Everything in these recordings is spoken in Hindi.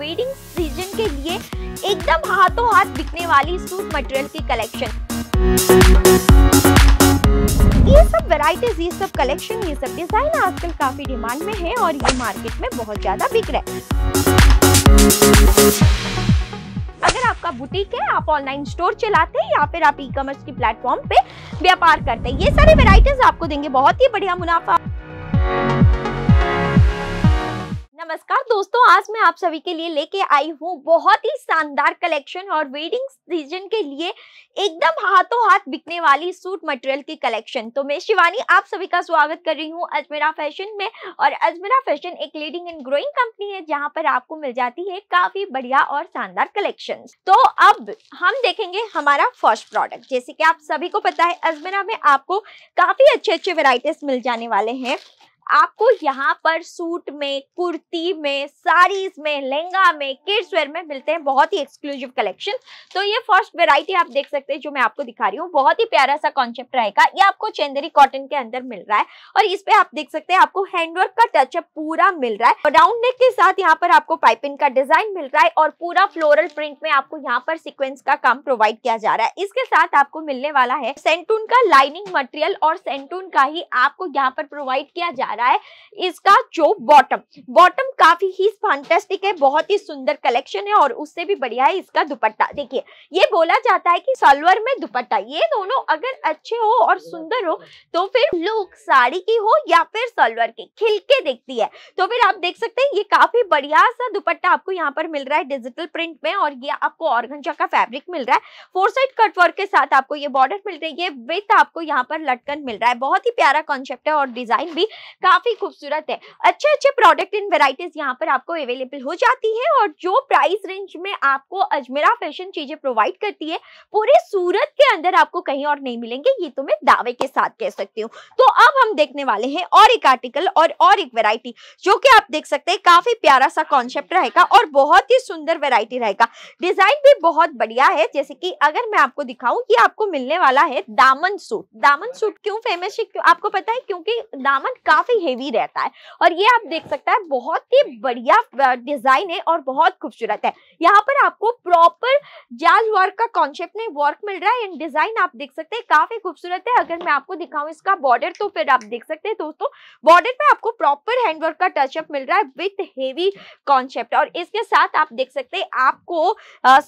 वेडिंग सीजन के लिए एकदम हाथों हाथ बिकने वाली सूट मटेरियल की कलेक्शन ये सब वेराइटीज ये सब कलेक्शन ये सब डिजाइन आजकल काफी डिमांड में है और ये मार्केट में बहुत ज्यादा बिक रहे अगर आपका बुटीक है आप ऑनलाइन स्टोर चलाते हैं या फिर आप ई कॉमर्स की प्लेटफॉर्म पे व्यापार करते हैं ये सारे वेराइटीज आपको देंगे बहुत ही बढ़िया मुनाफा नमस्कार दोस्तों आज मैं आप सभी के लिए लेके आई हूँ बहुत ही शानदार कलेक्शन और वेडिंग सीजन के लिए एकदम हाथों हाथ बिकने वाली सूट मटेरियल की कलेक्शन तो मैं शिवानी आप सभी का स्वागत कर रही हूँ अजमेरा फैशन में और अजमेरा फैशन एक लीडिंग एंड ग्रोइंग कंपनी है जहाँ पर आपको मिल जाती है काफी बढ़िया और शानदार कलेक्शन तो अब हम देखेंगे हमारा फर्स्ट प्रोडक्ट जैसे की आप सभी को पता है अजमेरा में आपको काफी अच्छे अच्छे वेराइटीज मिल जाने वाले हैं आपको यहाँ पर सूट में कुर्ती में साड़ीज में लहंगा में किड्स वेयर में मिलते हैं बहुत ही एक्सक्लूसिव कलेक्शन तो ये फर्स्ट वेराइटी आप देख सकते हैं जो मैं आपको दिखा रही हूँ बहुत ही प्यारा सा कॉन्सेप्ट रहेगा ये आपको चेंदरी कॉटन के अंदर मिल रहा है और इस पे आप देख सकते हैं आपको हैंडवर्क का टचअप पूरा मिल रहा है राउंड नेक के साथ यहाँ पर आपको पाइपिंग का डिजाइन मिल रहा है और पूरा फ्लोरल प्रिंट में आपको यहाँ पर सिक्वेंस का काम प्रोवाइड किया जा रहा है इसके साथ आपको मिलने वाला है सेंटून का लाइनिंग मटेरियल और सेंटून का ही आपको यहाँ पर प्रोवाइड किया जा रहा है रहा है इसका जो बॉटम बॉटम काफी ही फंटेस्टिक है बहुत ही सुंदर कलेक्शन है और उससे भी बढ़िया है इसका दुपट्टा देखिए ये बोला जाता है कि सलवर में दुपट्टा ये दोनों अगर अच्छे हो और सुंदर हो तो फिर लुक साड़ी की हो या फिर सलवर की खिलके देखती है तो फिर आप देख सकते हैं ये काफी बढ़िया सा दुपट्टा आपको यहाँ पर मिल रहा है डिजिटल प्रिंट में और ये आपको और का फैब्रिक मिल रहा है फोर साइड कटवर्क के साथ आपको ये बॉर्डर मिल रही है विथ आपको यहाँ पर लटकन मिल रहा है बहुत ही प्यारा कॉन्सेप्ट है और डिजाइन भी काफी खूबसूरत है अच्छे अच्छे प्रोडक्ट इन वेराइटीज यहाँ पर आपको अवेलेबल हो जाती है और जो प्राइस रेंज में आपको अजमेरा फैशन चीजें प्रोवाइड करती है पूरे सूरत के अंदर आपको कहीं और नहीं मिलेंगे ये तो मैं दावे के साथ कह सकती हूँ तो अब हम देखने वाले हैं और एक आर्टिकल और और एक वेराइटी जो कि आप देख सकते हैं काफी प्यारा सा कॉन्सेप्ट रहेगा और बहुत ही सुंदर वेराइटी रहेगा डिजाइन भी बहुत बढ़िया है जैसे कि अगर मैं आपको दिखाऊं ये आपको मिलने वाला है दामन सूट दामन सूट क्यों फेमस है क्यों आपको पता है क्योंकि दामन काफी काफी हेवी रहता है और ये आप देख सकता है बहुत ही बढ़िया डिजाइन है और बहुत खूबसूरत है यहाँ पर आपको प्रॉपर जाज वर्क का कॉन्सेप्ट में वर्क मिल रहा है एंड डिजाइन आप देख सकते हैं काफी खूबसूरत है अगर मैं आपको दिखाऊँ इसका बॉर्डर तो फिर आप देख सकते हैं दोस्तों बॉर्डर पर आपको प्रॉपर हैंडवर्क का टचअप मिल रहा है विथ हेवी कॉन्सेप्ट और इसके साथ आप देख सकते हैं आपको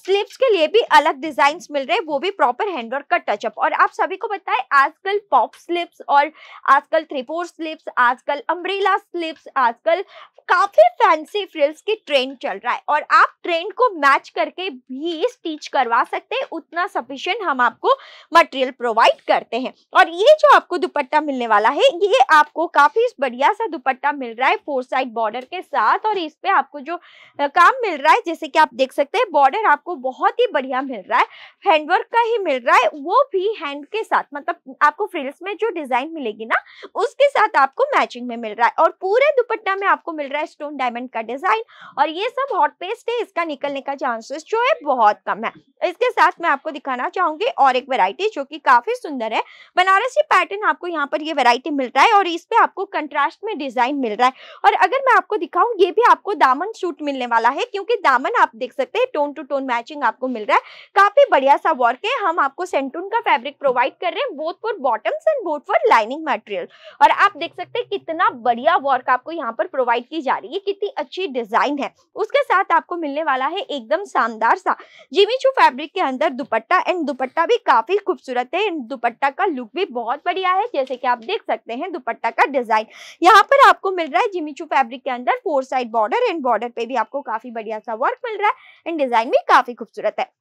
स्लीव्स के लिए भी अलग डिजाइन मिल रहे हैं वो भी प्रॉपर हैंडवर्क का टचअप और आप सभी को बताए आजकल पॉप स्लिप्स और आजकल थ्री फोर स्लिप्स आज आजकल अम्ब्रेला स्लिप्स आजकल काफी फैंसी फ्रिल्स की ट्रेंड चल रहा है और आप ट्रेंड को मैच करके भी स्टिच करवा सकते हैं उतना सफिशियंट हम आपको मटेरियल प्रोवाइड करते हैं और ये जो आपको दुपट्टा मिलने वाला है ये आपको काफी बढ़िया सा दुपट्टा मिल रहा है फोर साइड बॉर्डर के साथ और इस पे आपको जो काम मिल रहा है जैसे कि आप देख सकते हैं बॉर्डर आपको बहुत ही बढ़िया मिल रहा है हैंडवर्क का ही मिल रहा है वो भी हैंड के साथ मतलब आपको फ्रिल्स में जो डिजाइन मिलेगी ना उसके साथ आपको मैच मैचिंग में मिल रहा है और पूरे दुपट्टा में आपको मिल रहा है स्टोन डायमंड का डिजाइन और ये सब हॉट पेस्ट है इसका निकलने का चांसेस जो है बहुत कम है इसके साथ मैं आपको दिखाना चाहूंगी और एक वेरायटी जो की काफी सुंदर है बनारसी पैटर्न आपको यहाँ पर ये वेरायटी मिल रहा है और इस पे आपको कंट्रास्ट में डिजाइन मिल रहा है और अगर मैं आपको दिखाऊँ ये भी आपको दामन सूट मिलने वाला है क्योंकि दामन आप देख सकते हैं टोन टू टोन मैचिंग आपको मिल रहा है काफी बढ़िया सा वर्क है हम आपको सेंटून का फैब्रिक प्रोवाइड कर रहे हैं both for bottoms and both for lining material और आप देख सकते कितना बढ़िया वर्क आपको यहाँ पर प्रोवाइड की जा रही है कितनी अच्छी डिजाइन है उसके साथ आपको मिलने वाला है एकदम शानदार सा जिमी छू फैब्रिक के अंदर दुपट्टा एंड दुपट्टा भी काफी खूबसूरत है एंड दुपट्टा का लुक भी बहुत बढ़िया है जैसे कि आप देख सकते हैं दुपट्टा का डिजाइन यहाँ पर आपको मिल रहा है छू फैब्रिक के अंदर four side border and border पे भी आपको काफी बढ़िया सा वर्क मिल रहा है एंड डिजाइन भी काफी खूबसूरत है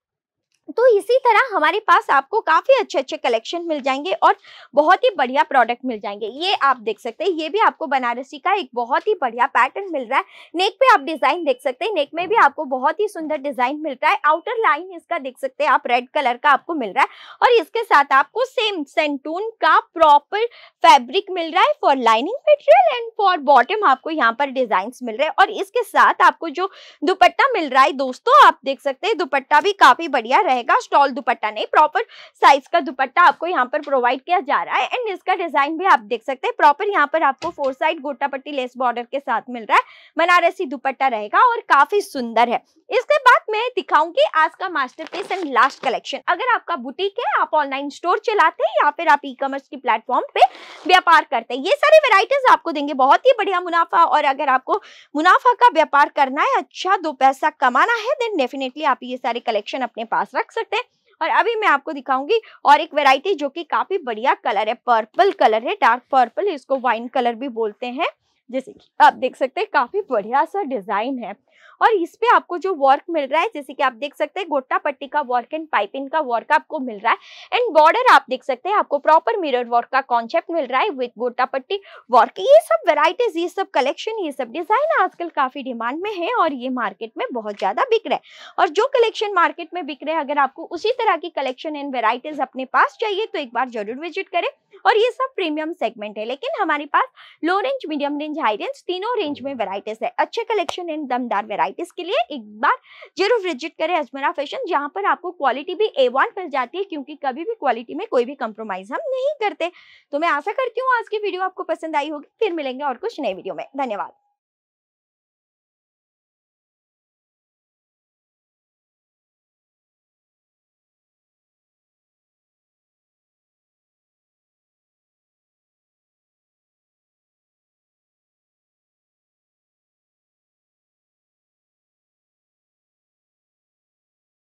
तो इसी तरह हमारे पास आपको काफ़ी अच्छे अच्छे कलेक्शन मिल जाएंगे और बहुत ही बढ़िया प्रोडक्ट मिल जाएंगे ये आप देख सकते हैं ये भी आपको बनारसी का एक बहुत ही बढ़िया पैटर्न मिल रहा है नेक पे आप डिज़ाइन देख सकते हैं नेक में भी आपको बहुत ही सुंदर डिज़ाइन मिल रहा है आउटर लाइन इसका देख सकते हैं आप रेड कलर का आपको मिल रहा है और इसके साथ आपको सेम सेंटून का प्रॉपर फैब्रिक मिल रहा है for lining material and for bottom आपको यहाँ पर डिजाइन मिल रहे हैं और इसके साथ आपको जो दुपट्टा मिल रहा है दोस्तों आप देख सकते हैं दुपट्टा भी काफ़ी बढ़िया रहेगा रहेगा स्टॉल दुपट्टा नहीं प्रॉपर साइज का दुपट्टा आपको यहाँ पर प्रोवाइड किया जा रहा है एंड इसका डिजाइन भी आप देख सकते हैं प्रॉपर यहाँ पर आपको four side gotapatti lace border के साथ मिल रहा है बनारसी दुपट्टा रहेगा और काफी सुंदर है इसके बाद मैं दिखाऊंगी आज का masterpiece and last collection अगर आपका बुटीक है आप ऑनलाइन स्टोर चलाते हैं या फिर आप ई कॉमर्स की प्लेटफॉर्म पे व्यापार करते हैं ये सारी वेराइटीज आपको देंगे बहुत ही बढ़िया मुनाफा और अगर आपको मुनाफा का व्यापार करना है अच्छा दो पैसा कमाना है देन डेफिनेटली आप ये सारे कलेक्शन अपने पास रख सकते हैं और अभी मैं आपको दिखाऊंगी और एक वेराइटी जो कि काफी बढ़िया कलर है पर्पल कलर है डार्क पर्पल इसको वाइन कलर भी बोलते हैं जैसे कि आप देख सकते हैं काफी बढ़िया सा डिजाइन है और इस पे आपको जो वर्क मिल रहा है जैसे कि आप देख सकते हैं गोटा पट्टी का वर्क एंड पाइपिंग का वर्क आपको मिल रहा है एंड बॉर्डर आप देख सकते हैं आपको प्रॉपर मिरर वर्क का कॉन्सेप्ट मिल रहा है विथ गोटा पट्टी वर्क ये सब वेराइटीज ये सब कलेक्शन ये सब डिजाइन आजकल काफी डिमांड में है और ये मार्केट में बहुत ज्यादा बिक रहे हैं और जो कलेक्शन मार्केट में बिक रहे हैं अगर आपको उसी तरह की कलेक्शन एंड वेराइटीज अपने पास चाहिए तो एक बार जरूर विजिट करें और ये सब प्रीमियम सेगमेंट है लेकिन हमारे पास low range medium range high range तीनों रेंज में वेराइटीज है अच्छे कलेक्शन एंड दमदार वेराइटी राइट इसके लिए एक बार जरूर विजिट करें अजमेरा फैशन जहाँ पर आपको क्वालिटी भी ए वन मिल जाती है क्योंकि कभी भी क्वालिटी में कोई भी कंप्रोमाइज हम नहीं करते तो मैं आशा करती हूँ आज की वीडियो आपको पसंद आई होगी फिर मिलेंगे और कुछ नए वीडियो में धन्यवाद